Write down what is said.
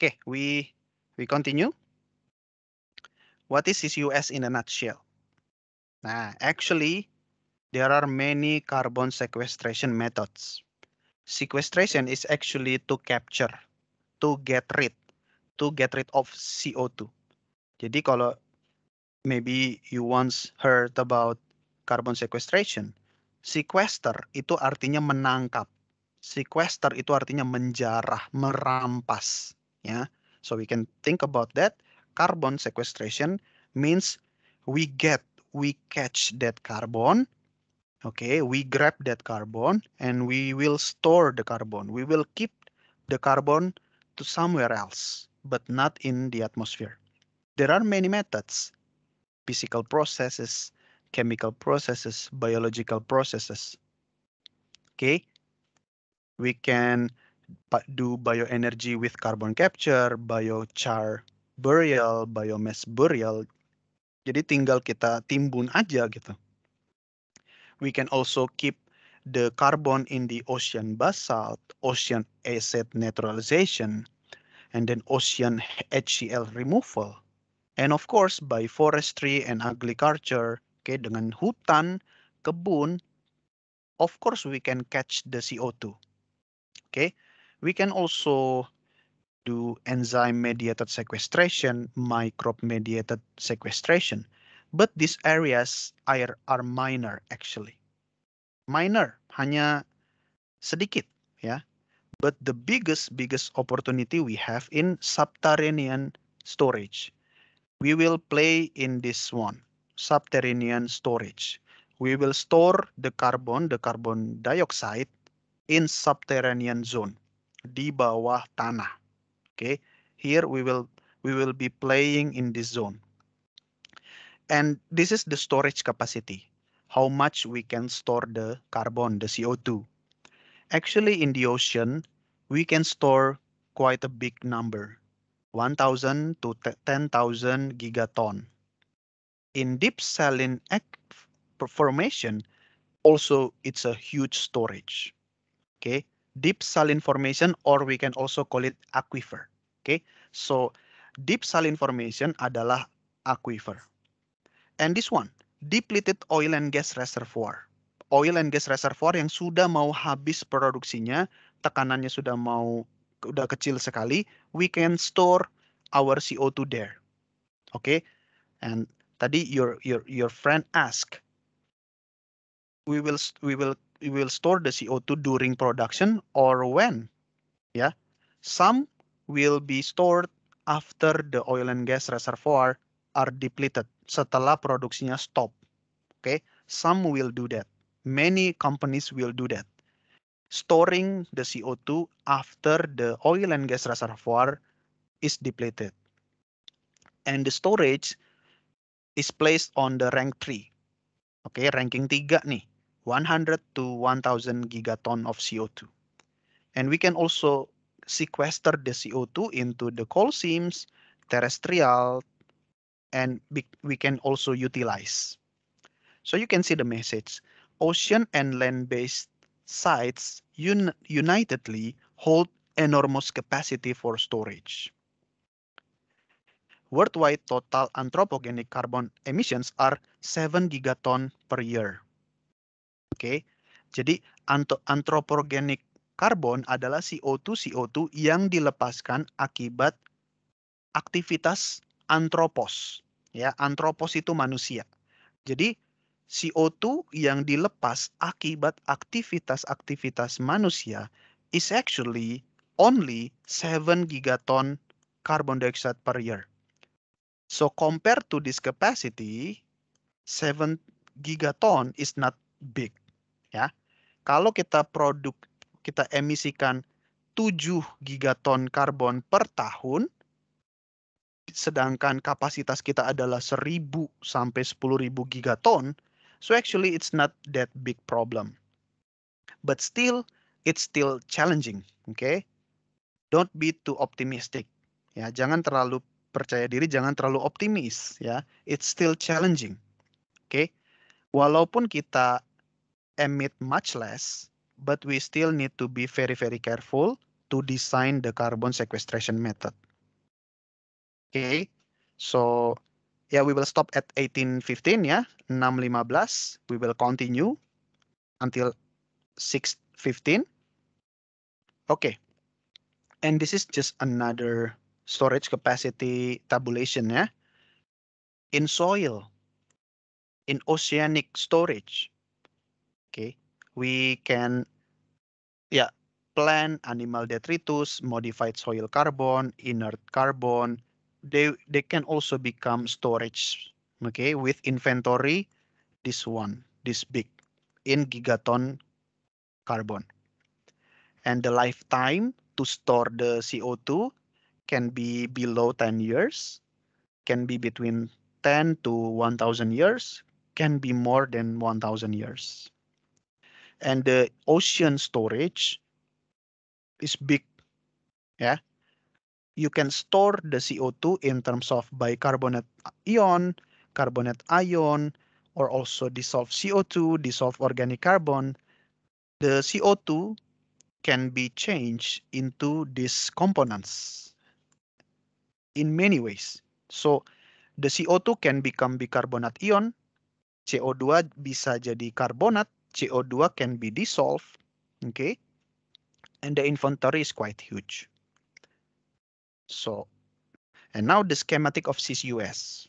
Okay, we we continue. What is CCUS in a nutshell? Nah, actually, there are many carbon sequestration methods. Sequestration is actually to capture, to get rid, to get rid of CO2. Jadi kalau maybe you once heard about carbon sequestration, sequester itu artinya menangkap. Sequester itu artinya menjarah, merampas. Yeah, so we can think about that. Carbon sequestration means we get, we catch that carbon. Okay, we grab that carbon and we will store the carbon. We will keep the carbon to somewhere else, but not in the atmosphere. There are many methods, physical processes, chemical processes, biological processes. Okay, we can do bioenergy with carbon capture, biochar burial, biomass burial. Jadi tinggal kita timbun aja gitu. We can also keep the carbon in the ocean basalt, ocean acid neutralization, and then ocean HCl removal. And of course, by forestry and agriculture, okay, dengan hutan, kebun, of course we can catch the CO2. Okay, We can also do enzyme-mediated sequestration, microbe-mediated sequestration, but these areas are, are minor actually. Minor, hanya sedikit yeah. But the biggest, biggest opportunity we have in subterranean storage. We will play in this one, subterranean storage. We will store the carbon, the carbon dioxide in subterranean zone tanah. Okay, here we will we will be playing in this zone. And this is the storage capacity, how much we can store the carbon, the CO2. Actually, in the ocean, we can store quite a big number, 1,000 to 10,000 gigaton. In deep saline formation, also it's a huge storage. Okay, deep saline formation or we can also call it aquifer. Okay, so deep saline formation adalah aquifer. And this one, depleted oil and gas reservoir. Oil and gas reservoir yang sudah mau habis produksinya, tekanannya sudah mau udah kecil sekali, we can store our CO2 there. Okay, and tadi your your your friend ask, we will we will We will store the CO2 during production or when. Yeah, some will be stored after the oil and gas reservoir are depleted setelah produksinya stop. Okay, some will do that. Many companies will do that. Storing the CO2 after the oil and gas reservoir is depleted. And the storage is placed on the rank 3. Oke, okay, ranking 3 nih. 100 to 1000 gigaton of CO2. And we can also sequester the CO2 into the coal seams, terrestrial, and we can also utilize. So you can see the message. Ocean and land-based sites un unitedly hold enormous capacity for storage. Worldwide total anthropogenic carbon emissions are 7 gigaton per year. Oke. Jadi antropogenik karbon adalah CO2 CO2 yang dilepaskan akibat aktivitas antropos. Ya, antropos itu manusia. Jadi CO2 yang dilepas akibat aktivitas-aktivitas manusia is actually only 7 gigaton carbon dioxide per year. So compared to this capacity, 7 gigaton is not big ya. Kalau kita produk kita emisikan 7 gigaton karbon per tahun sedangkan kapasitas kita adalah 1000 sampai 10000 gigaton, so actually it's not that big problem. But still it's still challenging, okay? Don't be too optimistic. Ya, jangan terlalu percaya diri, jangan terlalu optimis ya. It's still challenging. Oke. Okay? Walaupun kita emit much less, but we still need to be very, very careful to design the carbon sequestration method. Okay, so yeah, we will stop at 18.15 yeah? 6.15. We will continue until 6.15. Okay, and this is just another storage capacity tabulation Yeah? In soil, in oceanic storage, Okay, we can, yeah, plant, animal detritus, modified soil carbon, inert carbon. They, they can also become storage, okay, with inventory, this one, this big, in gigaton carbon. And the lifetime to store the CO2 can be below 10 years, can be between 10 to 1000 years, can be more than 1000 years and the ocean storage is big. Yeah, you can store the CO2 in terms of bicarbonate ion, carbonate ion, or also dissolved CO2, dissolved organic carbon. The CO2 can be changed into these components in many ways. So the CO2 can become bicarbonate ion, CO2 bisa jadi karbonat, CO2 can be dissolved, okay? And the inventory is quite huge. So, and now the schematic of CCUS.